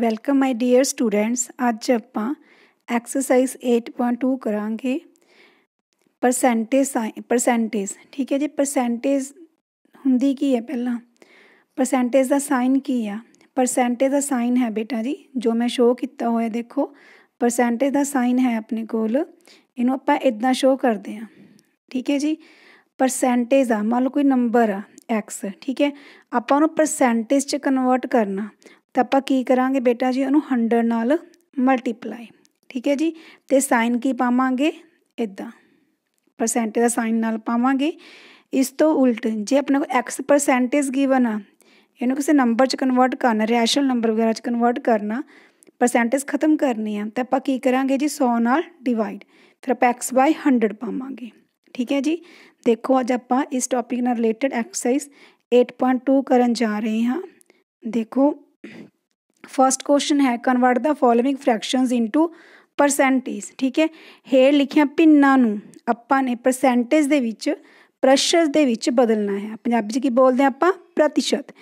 welcome my dear students ਅੱਜ ਆਪਾਂ exercise 8.2 ਕਰਾਂਗੇ ਪਰਸੈਂਟੇਜ ਪਰਸੈਂਟੇਜ ਠੀਕ ਹੈ ਜੀ ਪਰਸੈਂਟੇਜ ਹੁੰਦੀ ਕੀ ਹੈ ਪਹਿਲਾਂ ਪਰਸੈਂਟੇਜ ਦਾ ਸਾਈਨ ਕੀ ਆ ਪਰਸੈਂਟੇਜ ਦਾ ਸਾਈਨ ਹੈ ਬੇਟਾ ਜੀ ਜੋ ਮੈਂ ਸ਼ੋਅ ਕੀਤਾ ਹੋਇਆ ਦੇਖੋ ਪਰਸੈਂਟੇਜ ਦਾ ਸਾਈਨ ਹੈ ਆਪਣੇ ਕੋਲ ਇਹਨੂੰ ਆਪਾਂ ਇਦਾਂ ਸ਼ੋਅ ਕਰਦੇ ਆ ਠੀਕ ਹੈ ਜੀ ਪਰਸੈਂਟੇਜ ਆ ਮੰਨ ਲਓ ਕੋਈ ਨੰਬਰ ਆ x ਠੀਕ ਹੈ ਆਪਾਂ ਉਹਨੂੰ ਪਰਸੈਂਟੇਜ ਚ ਕਨਵਰਟ ਕਰਨਾ ਤਾਂ ਆਪਾਂ ਕੀ ਕਰਾਂਗੇ ਬੇਟਾ ਜੀ ਉਹਨੂੰ 100 ਨਾਲ ਮਲਟੀਪਲਾਈ ਠੀਕ ਹੈ ਜੀ ਤੇ ਸਾਈਨ ਕੀ ਪਾਵਾਂਗੇ ਇਦਾਂ ਪਰਸੈਂਟੇਜ ਦਾ ਸਾਈਨ ਨਾਲ ਪਾਵਾਂਗੇ ਇਸ ਤੋਂ ਉਲਟ ਜੇ ਆਪਣੇ ਕੋਲ x ਪਰਸੈਂਟੇਜ ਗਿਵਨ ਆ ਇਹਨੂੰ ਕਿਸੇ ਨੰਬਰ ਚ ਕਨਵਰਟ ਕਰਨਾ ਰੈਸ਼ਨਲ ਨੰਬਰ ਵਗੈਰਾ ਚ ਕਨਵਰਟ ਕਰਨਾ ਪਰਸੈਂਟੇਜ ਖਤਮ ਕਰਨੀ ਆ ਤਾਂ ਆਪਾਂ ਕੀ ਕਰਾਂਗੇ ਜੀ 100 ਨਾਲ ਡਿਵਾਈਡ ਫਿਰ ਆਪਾਂ x 100 ਪਾਵਾਂਗੇ ਠੀਕ ਹੈ ਜੀ ਦੇਖੋ ਅੱਜ ਆਪਾਂ ਇਸ ਟੌਪਿਕ ਨਾਲ ਰਿਲੇਟਡ ਐਕਸਰਸਾਈਜ਼ 8.2 ਕਰਨ ਜਾ ਰਹੇ ਹਾਂ ਦੇਖੋ ਫਰਸਟ ਕੁਐਸਚਨ ਹੈ convert the following fractions into percentage ਠੀਕ ਹੈ ਹੇਰ ਲਿਖਿਆ ਪਿੰਨਾਂ ਨੂੰ ਆਪਾਂ ਨੇ ਪਰਸੈਂਟੇਜ ਦੇ ਵਿੱਚ ਪ੍ਰੈਸ਼ਰ ਦੇ ਵਿੱਚ ਬਦਲਣਾ ਹੈ ਪੰਜਾਬੀ ਚ ਕੀ ਬੋਲਦੇ ਆ ਆਪਾਂ ਪ੍ਰਤੀਸ਼ਤ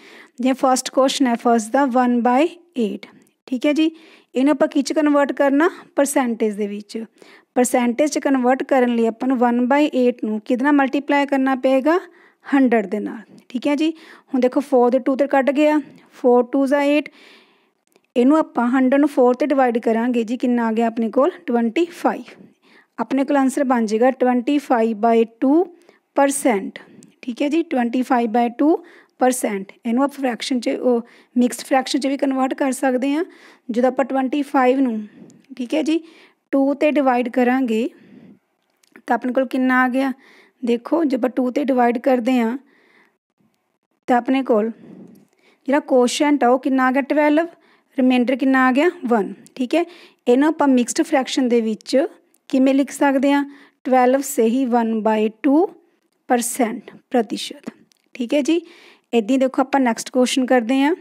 ਜੇ ਫਰਸਟ ਕੁਐਸਚਨ ਹੈ ਫਰਸਟ ਦਾ 1/8 ਠੀਕ ਹੈ ਜੀ ਇਹਨੂੰ ਆਪਾਂ ਕਿਚ ਕਨਵਰਟ ਕਰਨਾ ਪਰਸੈਂਟੇਜ ਦੇ ਵਿੱਚ ਪਰਸੈਂਟੇਜ ਚ ਕਨਵਰਟ ਕਰਨ ਲਈ ਆਪਾਂ ਨੂੰ 1/8 ਨੂੰ ਕਿਦਣਾ ਮਲਟੀਪਲਾਈ ਕਰਨਾ ਪਏਗਾ 100 ਦੇ ਨਾਲ ਠੀਕ ਹੈ ਜੀ ਹੁਣ ਦੇਖੋ 4 ਦੇ 2 ਤੇ ਕੱਟ ਗਿਆ 4 2 ਜ਼ਾ 8 ਇਹਨੂੰ ਆਪਾਂ 100 ਨੂੰ 4 ਤੇ ਡਿਵਾਈਡ ਕਰਾਂਗੇ ਜੀ ਕਿੰਨਾ ਆ ਗਿਆ ਆਪਣੇ ਕੋਲ 25 ਆਪਣੇ ਕੋਲ ਆਨਸਰ ਬਣ ਜਾਏਗਾ 25/2% ਠੀਕ ਹੈ ਜੀ 25/2% ਇਹਨੂੰ ਆਪਾਂ ਫ੍ਰੈਕਸ਼ਨ 'ਚ ਮਿਕਸਡ ਫ੍ਰੈਕਸ਼ਨ 'ਚ ਵੀ ਕਨਵਰਟ ਕਰ ਸਕਦੇ ਆ ਜਦੋਂ ਆਪਾਂ 25 ਨੂੰ ਠੀਕ ਹੈ ਜੀ 2 ਤੇ ਡਿਵਾਈਡ ਕਰਾਂਗੇ ਤਾਂ ਆਪਣੇ ਕੋਲ ਕਿੰਨਾ ਆ ਗਿਆ ਦੇਖੋ ਜੇ ਆਪਾਂ 2 ਤੇ ਡਿਵਾਈਡ ਕਰਦੇ ਆ ਤਾਂ ਆਪਣੇ ਕੋਲ ਜਿਹੜਾ ਕੋਸ਼ੈਂਟ ਆ ਉਹ ਕਿੰਨਾ ਆ ਗਿਆ 12 ਰਿਮੈਂਡਰ ਕਿੰਨਾ ਆ ਗਿਆ 1 ਠੀਕ ਹੈ ਇਹਨੂੰ ਆਪਾਂ ਮਿਕਸਡ ਫ੍ਰੈਕਸ਼ਨ ਦੇ ਵਿੱਚ ਕਿਵੇਂ ਲਿਖ ਸਕਦੇ ਆ 12 ਸਹੀ 1/2% ਪ੍ਰਤੀਸ਼ਤ ਠੀਕ ਹੈ ਜੀ ਇਦਾਂ ਦੇਖੋ ਆਪਾਂ ਨੈਕਸਟ ਕੁਐਸਚਨ ਕਰਦੇ ਆ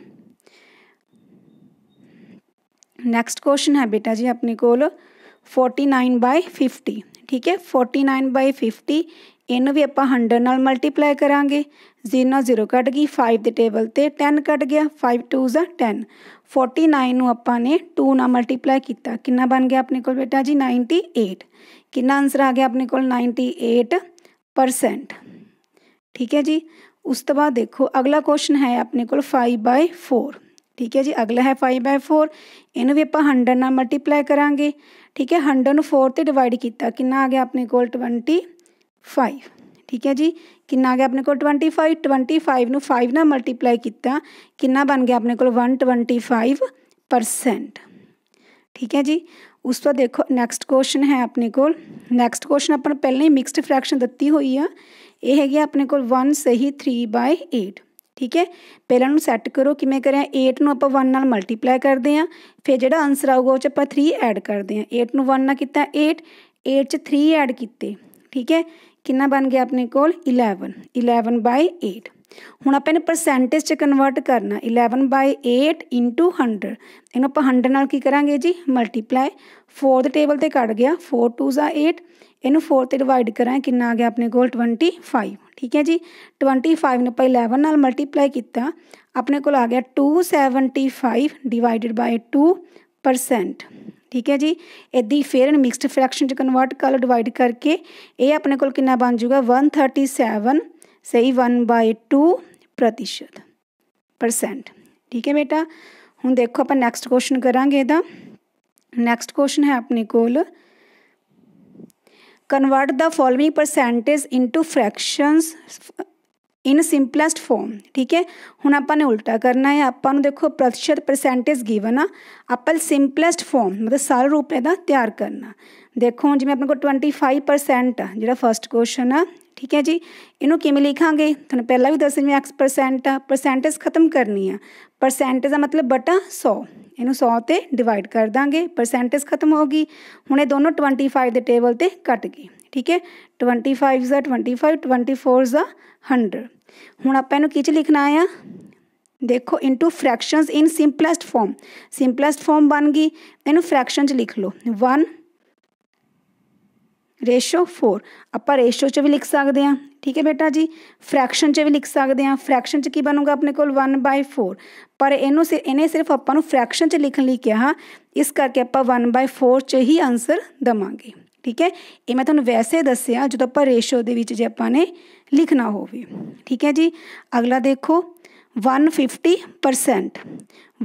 ਨੈਕਸਟ ਕੁਐਸਚਨ ਹੈ ਬੇਟਾ ਜੀ ਆਪਣੇ ਕੋਲ 49/50 ਠੀਕ ਹੈ 49/50 ਇਹਨੂੰ ਵੀ ਆਪਾਂ 100 ਨਾਲ ਮਲਟੀਪਲਾਈ ਕਰਾਂਗੇ 0 0 ਕੱਟ ਗਈ 5 ਦੇ ਟੇਬਲ ਤੇ 10 ਕੱਟ ਗਿਆ 5 2 ਜ਼ਾ 10 49 ਨੂੰ ਆਪਾਂ ਨੇ 2 ਨਾਲ ਮਲਟੀਪਲਾਈ ਕੀਤਾ ਕਿੰਨਾ ਬਣ ਗਿਆ ਆਪਣੇ ਕੋਲ ਬੇਟਾ ਜੀ 98 ਕਿੰਨਾ ਆਨਸਰ ਆ ਗਿਆ ਆਪਣੇ ਕੋਲ 98% ਠੀਕ ਹੈ ਜੀ ਉਸ ਤੋਂ ਬਾਅਦ ਦੇਖੋ ਅਗਲਾ ਕੁਐਸਚਨ ਹੈ ਆਪਣੇ ਕੋਲ 5/4 ਠੀਕ ਹੈ ਜੀ ਅਗਲਾ ਹੈ 5/4 ਇਹਨੂੰ ਵੀ ਆਪਾਂ 100 ਨਾਲ ਮਲਟੀਪਲਾਈ ਕਰਾਂਗੇ ਠੀਕ ਹੈ 100 ਨੂੰ 4 ਤੇ ਡਿਵਾਈਡ ਕੀਤਾ ਕਿੰਨਾ ਆ ਗਿਆ ਆਪਣੇ ਕੋਲ 20 5 ਠੀਕ ਹੈ ਜੀ ਕਿੰਨਾ ਆ ਗਿਆ ਆਪਣੇ ਕੋਲ 25 25 ਨੂੰ 5 ਨਾਲ ਮਲਟੀਪਲਾਈ ਕੀਤਾ ਕਿੰਨਾ ਬਣ ਗਿਆ ਆਪਣੇ ਕੋਲ 125% ਠੀਕ ਹੈ ਜੀ ਉਸ ਤੋਂ ਦੇਖੋ ਨੈਕਸਟ ਕੁਐਸਚਨ ਹੈ ਆਪਣੇ ਕੋਲ ਨੈਕਸਟ ਕੁਐਸਚਨ ਆਪਾਂ ਪਹਿਲਾਂ ਹੀ ਮਿਕਸਡ ਫ੍ਰੈਕਸ਼ਨ ਦਿੱਤੀ ਹੋਈ ਆ ਇਹ ਹੈਗੀ ਆਪਣੇ ਕੋਲ 1 ਸਹੀ 3/8 ਠੀਕ ਹੈ ਪਹਿਲਾਂ ਨੂੰ ਸੈੱਟ ਕਰੋ ਕਿਵੇਂ ਕਰਿਆ 8 ਨੂੰ ਆਪਾਂ 1 ਨਾਲ ਮਲਟੀਪਲਾਈ ਕਰਦੇ ਆ ਫਿਰ ਜਿਹੜਾ ਆਨਸਰ ਆਊਗਾ ਉਹ ਚ ਆਪਾਂ 3 ਐਡ ਕਰਦੇ ਆ 8 ਨੂੰ 1 ਨਾਲ ਕੀਤਾ 8 8 ਚ 3 ਐਡ ਕੀਤੇ ਠੀਕ ਹੈ ਕਿੰਨਾ ਬਣ ਗਿਆ ਆਪਣੇ ਕੋਲ 11 11 8 ਹੁਣ ਆਪਾਂ ਇਹਨੂੰ ਪਰਸੈਂਟੇਜ ਚ ਕਨਵਰਟ ਕਰਨਾ 11 8 100 ਇਹਨੂੰ ਆਪਾਂ 100 ਨਾਲ ਕੀ ਕਰਾਂਗੇ ਜੀ ਮਲਟੀਪਲਾਈ 4 ਦੇ ਟੇਬਲ ਤੇ ਕੱਢ ਗਿਆ 4 2 ਜ਼ਾ 8 ਇਹਨੂੰ 4 ਤੇ ਡਿਵਾਈਡ ਕਰਾਂ ਕਿੰਨਾ ਆ ਗਿਆ ਆਪਣੇ ਕੋਲ 25 ਠੀਕ ਹੈ ਜੀ 25 ਨੂੰ ਆਪਾਂ 11 ਨਾਲ ਮਲਟੀਪਲਾਈ ਕੀਤਾ ਆਪਣੇ ਕੋਲ ਆ ਗਿਆ 275 ਡਿਵਾਈਡਡ ਬਾਈ 2% ਠੀਕ ਹੈ ਜੀ ਇਦੀ ਫੇਅਰ ਐਂਡ ਮਿਕਸਡ ਫ੍ਰੈਕਸ਼ਨ ਚ ਕਨਵਰਟ ਕਰ ਲਓ ਡਿਵਾਈਡ ਕਰਕੇ ਇਹ ਆਪਣੇ ਕੋਲ ਕਿੰਨਾ ਬਣ ਜਾਊਗਾ 137 ਸਹੀ 1/2 ਪ੍ਰਤੀਸ਼ਤ ਪਰਸੈਂਟ ਠੀਕ ਹੈ ਬੇਟਾ ਹੁਣ ਦੇਖੋ ਆਪਾਂ ਨੈਕਸਟ ਕੁਐਸਚਨ ਕਰਾਂਗੇ ਇਹਦਾ ਨੈਕਸਟ ਕੁਐਸਚਨ ਹੈ ਆਪਣੇ ਕੋਲ convert the following percentage into fractions in simplest form ਠੀਕ ਹੈ ਹੁਣ ਆਪਾਂ ਨੇ ਉਲਟਾ ਕਰਨਾ ਹੈ ਆਪਾਂ ਨੂੰ ਦੇਖੋ ਪ੍ਰਤੀਸ਼ਤ ਪਰਸੈਂਟੇਜ ਗਿਵਨ ਆ ਆਪਾਂ ਸਿੰਪਲੈਸਟ ਫਾਰਮ ਮਤਲਬ ਸਾਰ ਰੂਪ ਇਹਦਾ ਤਿਆਰ ਕਰਨਾ ਦੇਖੋ ਜਿਵੇਂ ਆਪਣੇ ਕੋਲ 25% ਜਿਹੜਾ ਫਰਸਟ ਕੁਐਸਚਨ ਆ ਠੀਕ ਹੈ ਜੀ ਇਹਨੂੰ ਕਿਵੇਂ ਲਿਖਾਂਗੇ ਤੁਹਾਨੂੰ ਪਹਿਲਾਂ ਵੀ ਦੱਸਿਆ ਮੈਂ x% ਆ ਪਰਸੈਂਟੇਜ ਖਤਮ ਕਰਨੀ ਆ ਪਰਸੈਂਟੇਜ ਦਾ ਮਤਲਬ ਬਟਾ 100 ਇਹਨੂੰ 100 ਤੇ ਡਿਵਾਈਡ ਕਰ ਦਾਂਗੇ ਪਰਸੈਂਟੇਜ ਖਤਮ ਹੋ ਗਈ ਹੁਣ ਇਹ ਦੋਨੋਂ 25 ਦੇ ਟੇਬਲ ਤੇ ਕੱਟ ਗਏ ठीक है ट्वेंटी फाइव ज़ा ट्वेंटी फाइव ट्वेंटी फोर ज़ा हंड्रड हूँ आपू कि लिखना आया देखो into fraction in simplest form simplest form बन गई इन फ्रैक्शन लिख लो वन रेशो फोर आप रेशो च भी लिख सकते हैं ठीक है बेटा जी फ्रैक्शन से भी लिख सकते हैं फ्रैक्शन च की बनूगा अपने को वन बाय फोर पर इन सि इन्हें सिर्फ अपन फ्रैक्शन च लिखने कहा इस करके आप वन बाय फोर च ही आंसर देवे ਠੀਕ ਹੈ ਇਹ ਮੈਂ ਤੁਹਾਨੂੰ ਵੈਸੇ ਦੱਸਿਆ ਜਦੋਂ ਆਪਾਂ ਰੇਸ਼ੋ ਦੇ ਵਿੱਚ ਜੇ ਆਪਾਂ ਨੇ ਲਿਖਣਾ ਹੋਵੇ ਠੀਕ ਹੈ ਜੀ ਅਗਲਾ ਦੇਖੋ 150%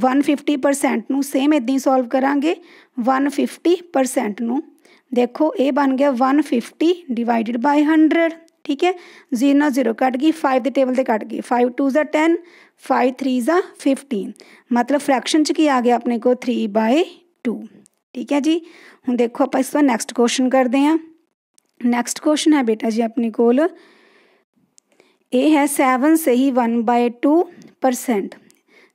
150% ਨੂੰ ਸੇਮ ਇਦਾਂ ਹੀ ਸੋਲਵ ਕਰਾਂਗੇ 150% ਨੂੰ ਦੇਖੋ ਇਹ ਬਣ ਗਿਆ 150 ਡਿਵਾਈਡਡ ਬਾਈ 100 ਠੀਕ ਹੈ 0 ਨਾਲ 0 ਕੱਟ ਗਈ 5 ਦੇ ਟੇਬਲ ਤੇ ਕੱਟ ਗਈ 5 2 ਜ਼ਾ 10 5 3 ਜ਼ਾ 15 ਮਤਲਬ ਫ੍ਰੈਕਸ਼ਨ ਚ ਕੀ ਆ ਗਿਆ ਆਪਣੇ ਕੋ 3 2 ਠੀਕ ਹੈ ਜੀ देखो आप इसका नेक्स्ट क्वेश्चन कर दें नेक्स्ट क्वेश्चन है बेटा जी अपने को ए है सैवन से ही one by two percent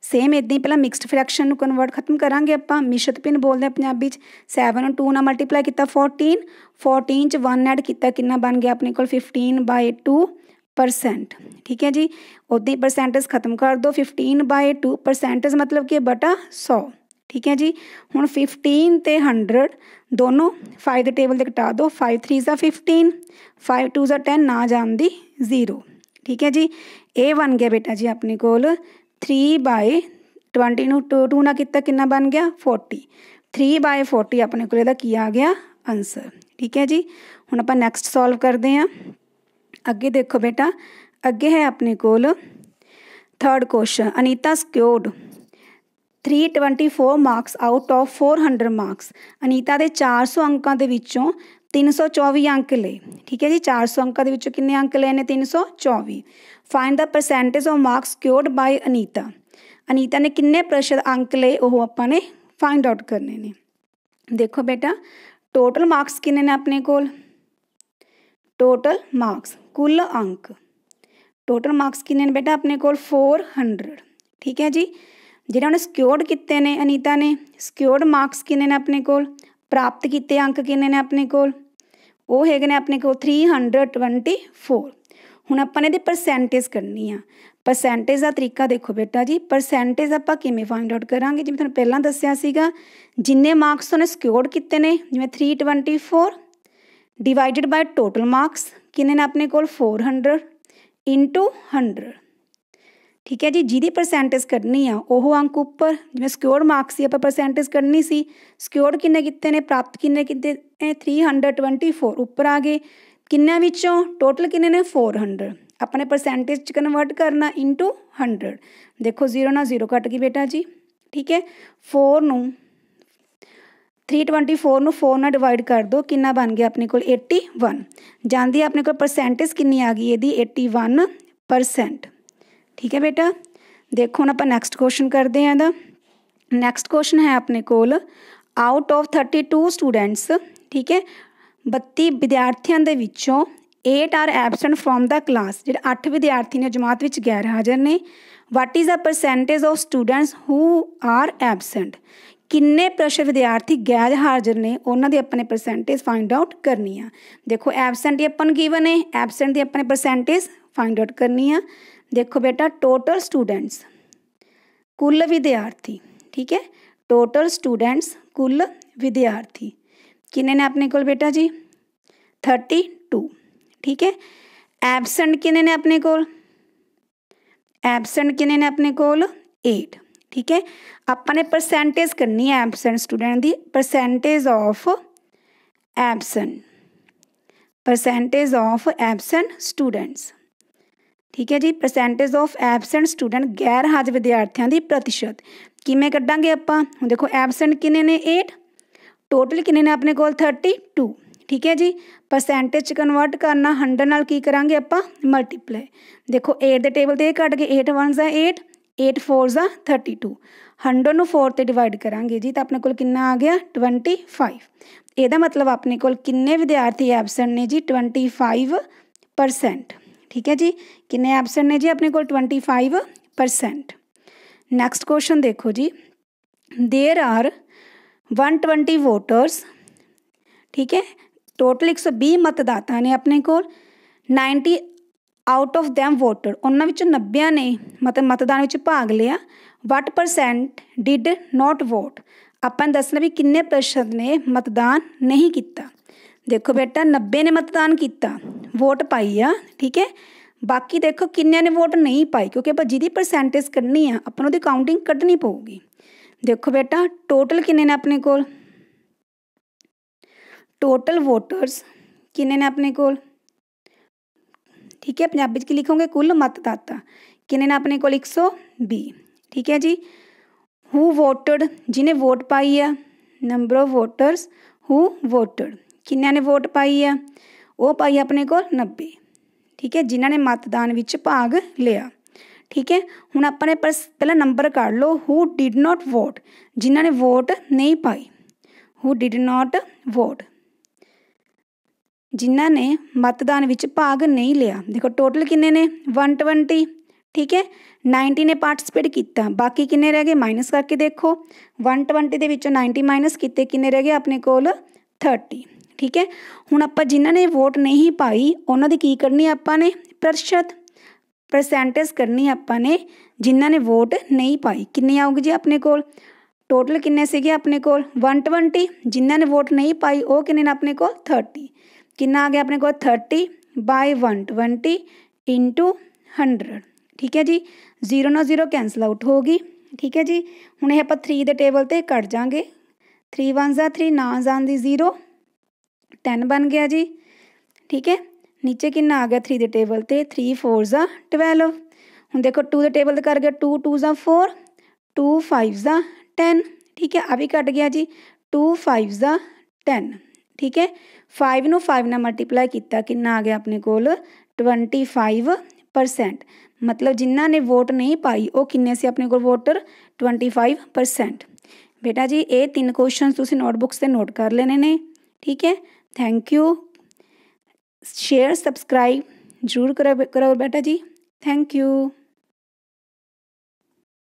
same ਇਦਾਂ ਹੀ ਪਹਿਲਾਂ ਮਿਕਸਡ ਫ੍ਰੈਕਸ਼ਨ ਨੂੰ ਕਨਵਰਟ ਖਤਮ ਕਰਾਂਗੇ ਆਪਾਂ ਮਿਸ਼ਰਤ ਭਿੰਨ ਬੋਲਦੇ ਆ ਪੰਜਾਬੀ ਚ 7 ਨੂੰ 2 ਨਾਲ ਮਲਟੀਪਲਾਈ ਕੀਤਾ 14 14 ਚ 1 ਐਡ ਕੀਤਾ ਕਿੰਨਾ ਬਣ ਗਿਆ ਆਪਣੇ ਕੋਲ 15/2% ਠੀਕ ਹੈ ਜੀ ਉਦਾਂ ਹੀ ਪਰਸੈਂਟੇਜ ਖਤਮ ਕਰ ਦਿਓ 15/2% ਮਤਲਬ ਕਿ ਬਟਾ 100 ਠੀਕ ਹੈ ਜੀ ਹੁਣ 15 ਤੇ 100 ਦੋਨੋਂ 5 ਦੇ ਟੇਬਲ ਤੇ ਘਟਾ ਦਿਓ 5 3s ਆ 15 5 2s ਆ 10 ਨਾ ਜਾਂਦੀ 0 ਠੀਕ ਹੈ ਜੀ ਇਹ ਬਣ ਗਿਆ ਬੇਟਾ ਜੀ ਆਪਣੇ ਕੋਲ 3 ਬਾਈ 20 ਨੂੰ 2 2 ਨਾਲ ਕੀਤਾ ਕਿੰਨਾ ਬਣ ਗਿਆ 40 3 ਬਾਈ 40 ਆਪਣੇ ਕੋਲ ਇਹਦਾ ਕੀ ਆ ਗਿਆ ਆਨਸਰ ਠੀਕ ਹੈ ਜੀ ਹੁਣ ਆਪਾਂ ਨੈਕਸਟ ਸੋਲਵ ਕਰਦੇ ਹਾਂ ਅੱਗੇ ਦੇਖੋ ਬੇਟਾ ਅੱਗੇ ਹੈ ਆਪਣੇ ਕੋਲ third question Anita secured three twenty four marks out of four hundred marks Anita के चार सौ अंकों के तीन सौ चौबी अंक ले ठीक है जी चार सौ अंकों के किन्ने अंक ले तीन सौ चौबी find the percentage of marks secured by Anita Anita ने किन्ने प्रतिशत अंक ले अपने फाइंड आउट करने ने देखो बेटा टोटल मार्क्स किन्ने ने अपने को टोटल मार्क्स कुल अंक टोटल मार्क्स किन्ने बेटा अपने को फोर हंड्रड ठीक है जी ਜਿਹੜਾ ਉਹਨੇ ਸਿਕਿਉਰਡ ਕੀਤੇ ਨੇ ਅਨੀਤਾ ਨੇ ਸਿਕਿਉਰਡ ਮਾਰਕਸ ਕਿੰਨੇ ਨੇ ਆਪਣੇ ਕੋਲ ਪ੍ਰਾਪਤ ਕੀਤੇ ਅੰਕ ਕਿੰਨੇ ਨੇ ਆਪਣੇ ਕੋਲ ਉਹ ਹੈਗੇ ਨੇ ਆਪਣੇ ਕੋਲ 324 ਹੁਣ ਆਪਾਂ ਨੇ ਇਹਦੀ ਪਰਸੈਂਟੇਜ ਕਰਨੀ ਆ ਪਰਸੈਂਟੇਜ ਦਾ ਤਰੀਕਾ ਦੇਖੋ ਬੇਟਾ ਜੀ ਪਰਸੈਂਟੇਜ ਆਪਾਂ ਕਿਵੇਂ ਫਾਈਂਡ ਆਊਟ ਕਰਾਂਗੇ ਜਿਵੇਂ ਤੁਹਾਨੂੰ ਪਹਿਲਾਂ ਦੱਸਿਆ ਸੀਗਾ ਜਿੰਨੇ ਮਾਰਕਸ ਉਹਨੇ ਸਿਕਿਉਰਡ ਕੀਤੇ ਨੇ ਜਿਵੇਂ 324 ਡਿਵਾਈਡਡ ਬਾਈ ਟੋਟਲ ਮਾਰਕਸ ਕਿੰਨੇ ਨੇ ਆਪਣੇ ਕੋਲ 400 100 ਠੀਕ ਹੈ ਜੀ ਜਿਹਦੀ ਪਰਸੈਂਟੇਜ ਕਰਨੀ ਆ ਉਹ ਅੰਕ ਉੱਪਰ ਜਿਵੇਂ ਸਿਕਿਉਰ ਮਾਰਕਸ ਦੀ ਆਪਾਂ ਪਰਸੈਂਟੇਜ ਕਰਨੀ ਸੀ ਸਿਕਿਉਰ ਕਿੰਨੇ ਕਿੰਨੇ ਨੇ ਪ੍ਰਾਪਤ ਕਿੰਨੇ ਕੀਤੇ 324 ਉੱਪਰ ਆ ਗਏ ਕਿੰਨਿਆਂ ਵਿੱਚੋਂ ਟੋਟਲ ਕਿੰਨੇ ਨੇ 400 ਆਪਣੇ ਪਰਸੈਂਟੇਜ ਚ ਕਨਵਰਟ ਕਰਨਾ ਇਨਟੂ 100 ਦੇਖੋ 0 ਨਾਲ 0 ਕੱਟ ਗਈ ਬੇਟਾ ਜੀ ਠੀਕ ਹੈ 4 ਨੂੰ 324 ਨੂੰ 4 ਨਾਲ ਡਿਵਾਈਡ ਕਰ ਦਿਓ ਕਿੰਨਾ ਬਣ ਗਿਆ ਆਪਣੇ ਕੋਲ 81 ਜਾਂਦੀ ਆਪਣੇ ਕੋਲ ਪਰਸੈਂਟੇਜ ਕਿੰਨੀ ਆ ਗਈ ਇਹਦੀ 81% ਠੀਕ ਹੈ ਬੇਟਾ ਦੇਖੋ ਹੁਣ ਆਪਾਂ ਨੈਕਸਟ ਕੁਐਸਚਨ ਕਰਦੇ ਆਂ ਦਾ ਨੈਕਸਟ ਕੁਐਸਚਨ ਹੈ ਆਪਣੇ ਕੋਲ ਆਊਟ ਆਫ 32 ਸਟੂਡੈਂਟਸ ਠੀਕ ਹੈ 32 ਵਿਦਿਆਰਥੀਆਂ ਦੇ ਵਿੱਚੋਂ 8 are absent from the class ਜਿਹੜੇ 8 ਵਿਦਿਆਰਥੀ ਨੇ ਜਮਾਤ ਵਿੱਚ ਗੈਰ ਹਾਜ਼ਰ ਨੇ what is the percentage of students who are absent ਕਿੰਨੇ ਪ੍ਰਸ਼ ਵਿਦਿਆਰਥੀ ਗੈਰ ਹਾਜ਼ਰ ਨੇ ਉਹਨਾਂ ਦੀ ਆਪਣੇ ਪਰਸੈਂਟੇਜ ਫਾਈਂਡ ਆਊਟ ਕਰਨੀ ਆ ਦੇਖੋ ਐਬਸੈਂਟ ਹੀ ਆਪਾਂ ਨੂੰ ਗਿਵਨ ਹੈ ਐਬਸੈਂਟ ਦੀ ਆਪਣੇ ਪਰਸੈਂਟੇਜ ਫਾਈਂਡ ਆਊਟ ਕਰਨੀ ਆ देखो बेटा टोटल स्टूडेंट्स कुल विद्यार्थी ठीक है टोटल स्टूडेंट्स कुल विद्यार्थी किन्ने ने अपने को बेटा जी थर्टी टू ठीक है एबसेंट किन्ने ने अपने को एबसेंट किन्ने ने अपने को एट ठीक है अपने परसेंटेज करनी है एबसेंट स्टूडेंट की percentage of absent percentage of absent students ਠੀਕ ਹੈ ਜੀ ਪਰਸੈਂਟੇਜ ਆਫ ਐਬਸੈਂਟ ਸਟੂਡੈਂਟ ਗੈਰ ਹਾਜ਼ਰ ਵਿਦਿਆਰਥੀਆਂ ਦੀ ਪ੍ਰਤੀਸ਼ਤ ਕਿਵੇਂ ਕੱਢਾਂਗੇ ਆਪਾਂ ਹੁਣ ਦੇਖੋ ਐਬਸੈਂਟ ਕਿੰਨੇ ਨੇ 8 ਟੋਟਲ ਕਿੰਨੇ ਨੇ ਆਪਣੇ ਕੋਲ 32 ਠੀਕ ਹੈ ਜੀ ਪਰਸੈਂਟੇਜ ਕਨਵਰਟ ਕਰਨਾ 100 ਨਾਲ ਕੀ ਕਰਾਂਗੇ ਆਪਾਂ ਮਲਟੀਪਲਾਈ ਦੇਖੋ 8 ਦੇ ਟੇਬਲ ਤੇ ਇਹ ਕੱਢ ਕੇ 8 1 ਆ 8 8 4 ਆ 32 100 ਨੂੰ 4 ਤੇ ਡਿਵਾਈਡ ਕਰਾਂਗੇ ਜੀ ਤਾਂ ਆਪਣੇ ਕੋਲ ਕਿੰਨਾ ਆ ਗਿਆ 25 ਇਹਦਾ ਮਤਲਬ ਆਪਣੇ ਕੋਲ ਕਿੰਨੇ ਵਿਦਿਆਰਥੀ ਐਬਸੈਂਟ ਨੇ ਜੀ 25% ठीक है जी कि एबसेंट ने जी अपने को twenty five percent next question देखो जी there are one twenty voters ठीक है टोटल एक सौ भी मतदाता ने अपने को ninety out of them voter उन्होंने नब्बे ने मत मतदान भाग लिया what percent did not vote अपन दसना भी किन्ने प्रतिशत ने मतदान नहीं किया ਦੇਖੋ ਬੇਟਾ 90 ਨੇ ਮਤਦਾਨ ਕੀਤਾ ਵੋਟ ਪਾਈ ਆ ਠੀਕ ਹੈ ਬਾਕੀ ਦੇਖੋ ਕਿੰਨਿਆਂ ਨੇ ਵੋਟ ਨਹੀਂ ਪਾਈ ਕਿਉਂਕਿ ਆਪਾਂ ਜਿਹਦੀ ਪਰਸੈਂਟੇਜ ਕੱਢਣੀ ਆ ਆਪਾਂ ਨੂੰ ਉਹਦੀ ਕਾਊਂਟਿੰਗ ਕੱਢਣੀ ਪਊਗੀ ਦੇਖੋ ਬੇਟਾ ਟੋਟਲ ਕਿੰਨੇ ਨੇ ਆਪਣੇ ਕੋਲ टोटल वोटर्स किन्ने ने अपने को ठीक है पंजाबी की लिखोगे कुल मतदाता किन्ने ने अपने को एक सौ भी ठीक है जी हु वोटड जिन्हें वोट पाई है number of voters who voted ਕਿੰਨਿਆਂ ਨੇ ਵੋਟ ਪਾਈ ਆ ਉਹ ਪਾਈ ਆਪਣੇ ਕੋਲ 90 ਠੀਕ ਹੈ ਜਿਨ੍ਹਾਂ ਨੇ ਮਤਦਾਨ ਵਿੱਚ ਭਾਗ ਲਿਆ ਠੀਕ ਹੈ ਹੁਣ ਆਪਾਂ ਨੇ ਪਹਿਲਾਂ ਨੰਬਰ ਕੱਢ ਲਓ ਹੂ ਡਿਡ ਨਾਟ ਵੋਟ ਜਿਨ੍ਹਾਂ ਨੇ ਵੋਟ ਨਹੀਂ ਪਾਈ ਹੂ ਡਿਡ ਨਾਟ ਵੋਟ ਜਿਨ੍ਹਾਂ ਨੇ ਮਤਦਾਨ ਵਿੱਚ ਭਾਗ ਨਹੀਂ ਲਿਆ ਦੇਖੋ ਟੋਟਲ ਕਿੰਨੇ ਨੇ 120 ਠੀਕ ਹੈ 90 ਨੇ ਪਾਰਟਿਸਪੇਟ ਕੀਤਾ ਬਾਕੀ ਕਿੰਨੇ ਰਹਿ ਗਏ ਮਾਈਨਸ ਕਰਕੇ ਦੇਖੋ 120 ਦੇ ਵਿੱਚੋਂ 90 ਮਾਈਨਸ ਕੀਤੇ ਕਿੰਨੇ ਰਹਿ ਗਏ ਆਪਣੇ ਕੋਲ 30 ਠੀਕ ਹੈ ਹੁਣ ਆਪਾਂ ਜਿਨ੍ਹਾਂ ਨੇ ਵੋਟ ਨਹੀਂ ਪਾਈ ਉਹਨਾਂ ਦੀ ਕੀ ਕਰਨੀ ਆਪਾਂ ਨੇ ਪ੍ਰਤੀਸ਼ਤ ਪਰਸੈਂਟੇਜ ਕਰਨੀ ਆਪਾਂ ਨੇ ਜਿਨ੍ਹਾਂ ਨੇ ਵੋਟ ਨਹੀਂ ਪਾਈ ਕਿੰਨੇ ਆਉਗੇ ਜੀ ਆਪਣੇ ਕੋਲ ਟੋਟਲ ਕਿੰਨੇ ਸੀਗੇ ਆਪਣੇ ਕੋਲ 120 ਜਿਨ੍ਹਾਂ ਨੇ ਵੋਟ ਨਹੀਂ ਪਾਈ ਉਹ ਕਿੰਨੇ ਨੇ ਆਪਣੇ ਕੋਲ 30 ਕਿੰਨਾ ਆ ਗਿਆ ਆਪਣੇ ਕੋਲ 30 ਬਾਈ 120 ਇਨਟੂ 100 ਠੀਕ ਹੈ ਜੀ 0 ਨਾਲ 0 ਕੈਨਸਲ ਆਊਟ ਹੋ ਗਈ ਠੀਕ ਹੈ ਜੀ ਹੁਣ ਇਹ ਆਪਾਂ 3 ਦੇ ਟੇਬਲ ਤੇ ਕੱਢ ਜਾਾਂਗੇ 3 1 3 ਨਾ ਜਾਂਦੀ 0 10 ਬਣ ਗਿਆ ਜੀ ਠੀਕ ਹੈ ਨੀਚੇ ਕਿੰਨਾ ਆ ਗਿਆ 3 ਦੇ ਟੇਬਲ ਤੇ 3 4 ਜ਼ਾ 12 ਹੁਣ ਦੇਖੋ 2 ਦੇ ਟੇਬਲ ਤੇ ਕਰ ਗਿਆ 2 2 ਜ਼ਾ 4 2 5 ਜ਼ਾ 10 ਠੀਕ ਹੈ ਆ ਵੀ ਕੱਟ ਗਿਆ ਜੀ 2 5 ਜ਼ਾ 10 ਠੀਕ ਹੈ 5 ਨੂੰ 5 ਨਾਲ ਮਲਟੀਪਲਾਈ ਕੀਤਾ ਕਿੰਨਾ ਆ ਗਿਆ ਆਪਣੇ ਕੋਲ 25% ਮਤਲਬ ਜਿਨ੍ਹਾਂ ਨੇ ਵੋਟ ਨਹੀਂ ਪਾਈ ਉਹ ਕਿੰਨੇ ਸੀ ਆਪਣੇ ਕੋਲ ਵੋਟਰ 25% ਬੇਟਾ ਜੀ ਇਹ ਤਿੰਨ ਕੁਐਸਚਨਸ ਤੁਸੀਂ ਨੋਟਬੁੱਕਸ ਤੇ ਨੋਟ ਕਰ ਲੈਣੇ ਨੇ ਠੀਕ ਹੈ थैंक यू शेयर सब्सक्राइब जरूर करो करो बेटा जी थैंक यू